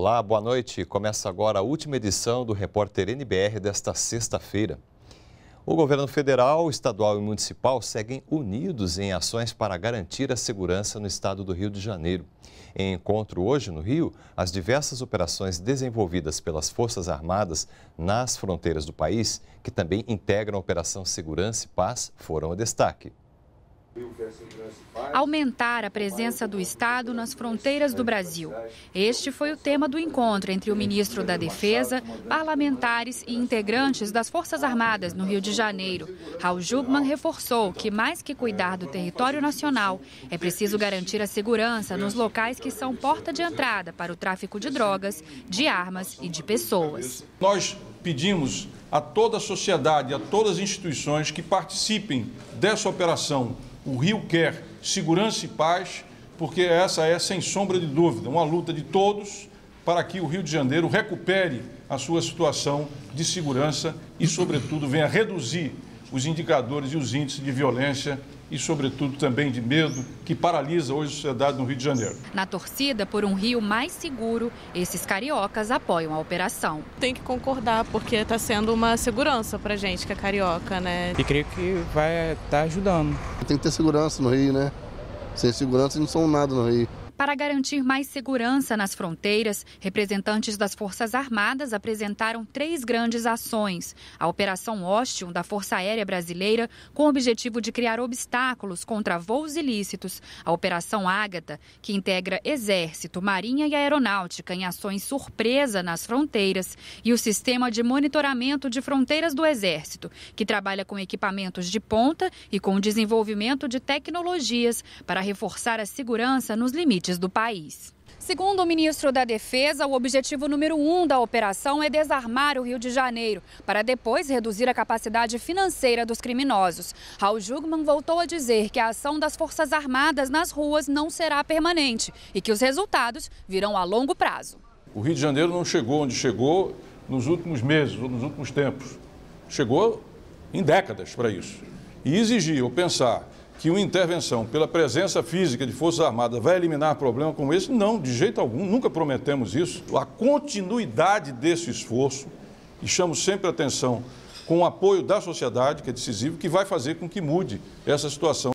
Olá, boa noite. Começa agora a última edição do Repórter NBR desta sexta-feira. O governo federal, estadual e municipal seguem unidos em ações para garantir a segurança no estado do Rio de Janeiro. Em encontro hoje no Rio, as diversas operações desenvolvidas pelas Forças Armadas nas fronteiras do país, que também integram a Operação Segurança e Paz, foram a destaque. Aumentar a presença do Estado nas fronteiras do Brasil. Este foi o tema do encontro entre o ministro da Defesa, parlamentares e integrantes das Forças Armadas no Rio de Janeiro. Raul Jugman reforçou que, mais que cuidar do território nacional, é preciso garantir a segurança nos locais que são porta de entrada para o tráfico de drogas, de armas e de pessoas. Nós pedimos a toda a sociedade, a todas as instituições que participem dessa operação o Rio quer segurança e paz, porque essa é, sem sombra de dúvida, uma luta de todos para que o Rio de Janeiro recupere a sua situação de segurança e, sobretudo, venha reduzir os indicadores e os índices de violência e, sobretudo, também de medo que paralisa hoje a sociedade no Rio de Janeiro. Na torcida por um Rio mais seguro, esses cariocas apoiam a operação. Tem que concordar, porque está sendo uma segurança para gente que é carioca, né? E creio que vai estar tá ajudando. Tem que ter segurança no Rio, né? Sem segurança não são nada no Rio. Para garantir mais segurança nas fronteiras, representantes das Forças Armadas apresentaram três grandes ações: a Operação Ostium da Força Aérea Brasileira, com o objetivo de criar obstáculos contra voos ilícitos, a Operação Ágata, que integra Exército, Marinha e Aeronáutica em ações surpresa nas fronteiras, e o Sistema de Monitoramento de Fronteiras do Exército, que trabalha com equipamentos de ponta e com o desenvolvimento de tecnologias para reforçar a segurança nos limites do país. Segundo o ministro da Defesa, o objetivo número um da operação é desarmar o Rio de Janeiro, para depois reduzir a capacidade financeira dos criminosos. Raul Jugman voltou a dizer que a ação das Forças Armadas nas ruas não será permanente e que os resultados virão a longo prazo. O Rio de Janeiro não chegou onde chegou nos últimos meses ou nos últimos tempos. Chegou em décadas para isso. E exigir ou pensar que uma intervenção pela presença física de Forças Armadas vai eliminar problema como esse? Não, de jeito algum, nunca prometemos isso. A continuidade desse esforço, e chamo sempre atenção com o apoio da sociedade, que é decisivo, que vai fazer com que mude essa situação.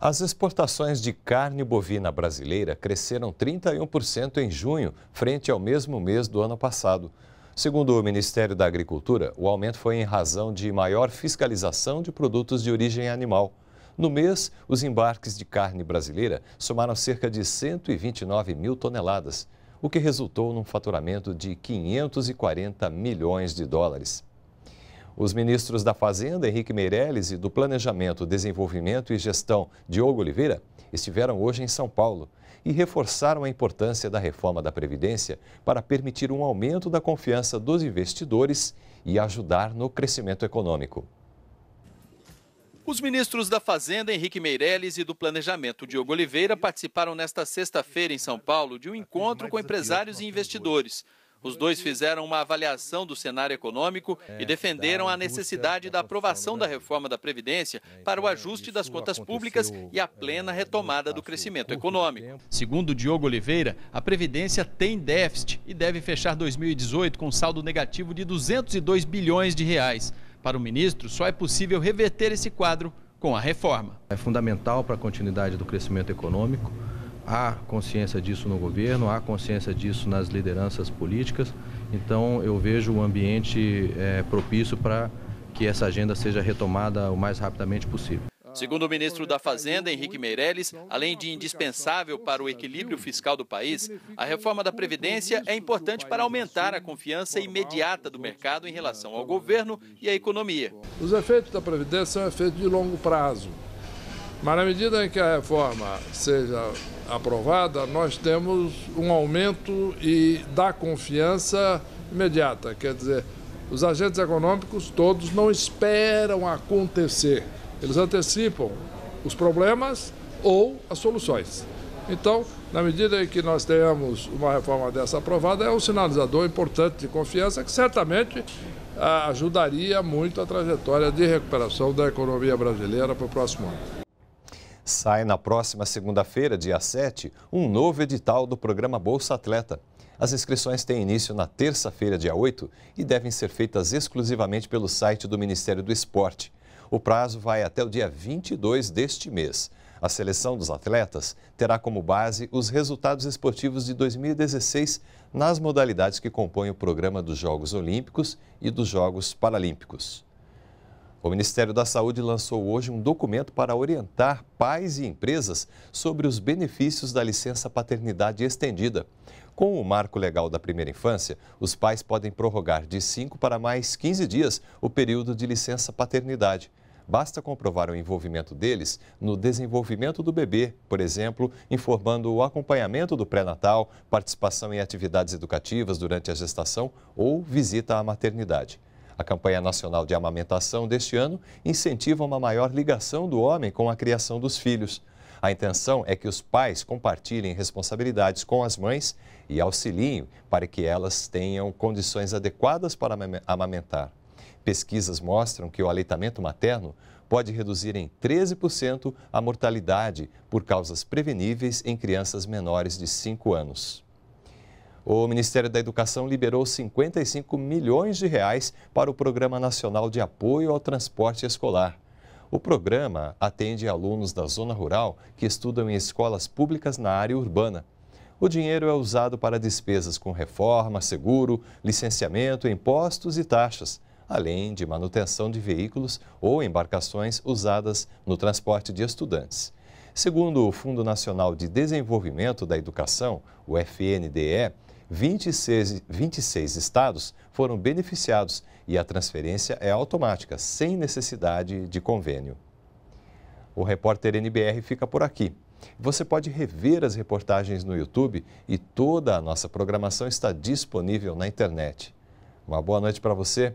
As exportações de carne bovina brasileira cresceram 31% em junho, frente ao mesmo mês do ano passado. Segundo o Ministério da Agricultura, o aumento foi em razão de maior fiscalização de produtos de origem animal. No mês, os embarques de carne brasileira somaram cerca de 129 mil toneladas, o que resultou num faturamento de 540 milhões de dólares. Os ministros da Fazenda, Henrique Meirelles, e do Planejamento, Desenvolvimento e Gestão, Diogo Oliveira, estiveram hoje em São Paulo e reforçaram a importância da reforma da Previdência para permitir um aumento da confiança dos investidores e ajudar no crescimento econômico. Os ministros da Fazenda, Henrique Meirelles, e do Planejamento, Diogo Oliveira, participaram nesta sexta-feira em São Paulo de um encontro com empresários e investidores. Os dois fizeram uma avaliação do cenário econômico é, e defenderam a necessidade da aprovação da né, reforma da Previdência é, para o então, ajuste das contas públicas e a é, plena retomada do crescimento econômico. Segundo Diogo Oliveira, a Previdência tem déficit e deve fechar 2018 com saldo negativo de 202 bilhões de reais. Para o ministro, só é possível reverter esse quadro com a reforma. É fundamental para a continuidade do crescimento econômico. Há consciência disso no governo, há consciência disso nas lideranças políticas. Então, eu vejo o ambiente é, propício para que essa agenda seja retomada o mais rapidamente possível. Segundo o ministro da Fazenda, Henrique Meirelles, além de indispensável para o equilíbrio fiscal do país, a reforma da Previdência é importante para aumentar a confiança imediata do mercado em relação ao governo e à economia. Os efeitos da Previdência são efeitos de longo prazo. Mas na medida em que a reforma seja aprovada, nós temos um aumento e da confiança imediata. Quer dizer, os agentes econômicos todos não esperam acontecer. Eles antecipam os problemas ou as soluções. Então, na medida em que nós tenhamos uma reforma dessa aprovada, é um sinalizador importante de confiança que certamente ah, ajudaria muito a trajetória de recuperação da economia brasileira para o próximo ano. Sai na próxima segunda-feira, dia 7, um novo edital do programa Bolsa Atleta. As inscrições têm início na terça-feira, dia 8, e devem ser feitas exclusivamente pelo site do Ministério do Esporte. O prazo vai até o dia 22 deste mês. A seleção dos atletas terá como base os resultados esportivos de 2016 nas modalidades que compõem o programa dos Jogos Olímpicos e dos Jogos Paralímpicos. O Ministério da Saúde lançou hoje um documento para orientar pais e empresas sobre os benefícios da licença paternidade estendida. Com o marco legal da primeira infância, os pais podem prorrogar de 5 para mais 15 dias o período de licença paternidade. Basta comprovar o envolvimento deles no desenvolvimento do bebê, por exemplo, informando o acompanhamento do pré-natal, participação em atividades educativas durante a gestação ou visita à maternidade. A campanha nacional de amamentação deste ano incentiva uma maior ligação do homem com a criação dos filhos. A intenção é que os pais compartilhem responsabilidades com as mães e auxiliem para que elas tenham condições adequadas para amamentar. Pesquisas mostram que o aleitamento materno pode reduzir em 13% a mortalidade por causas preveníveis em crianças menores de 5 anos. O Ministério da Educação liberou 55 milhões de reais para o Programa Nacional de Apoio ao Transporte Escolar. O programa atende alunos da zona rural que estudam em escolas públicas na área urbana. O dinheiro é usado para despesas com reforma, seguro, licenciamento, impostos e taxas além de manutenção de veículos ou embarcações usadas no transporte de estudantes. Segundo o Fundo Nacional de Desenvolvimento da Educação, o FNDE, 26, 26 estados foram beneficiados e a transferência é automática, sem necessidade de convênio. O repórter NBR fica por aqui. Você pode rever as reportagens no YouTube e toda a nossa programação está disponível na internet. Uma boa noite para você.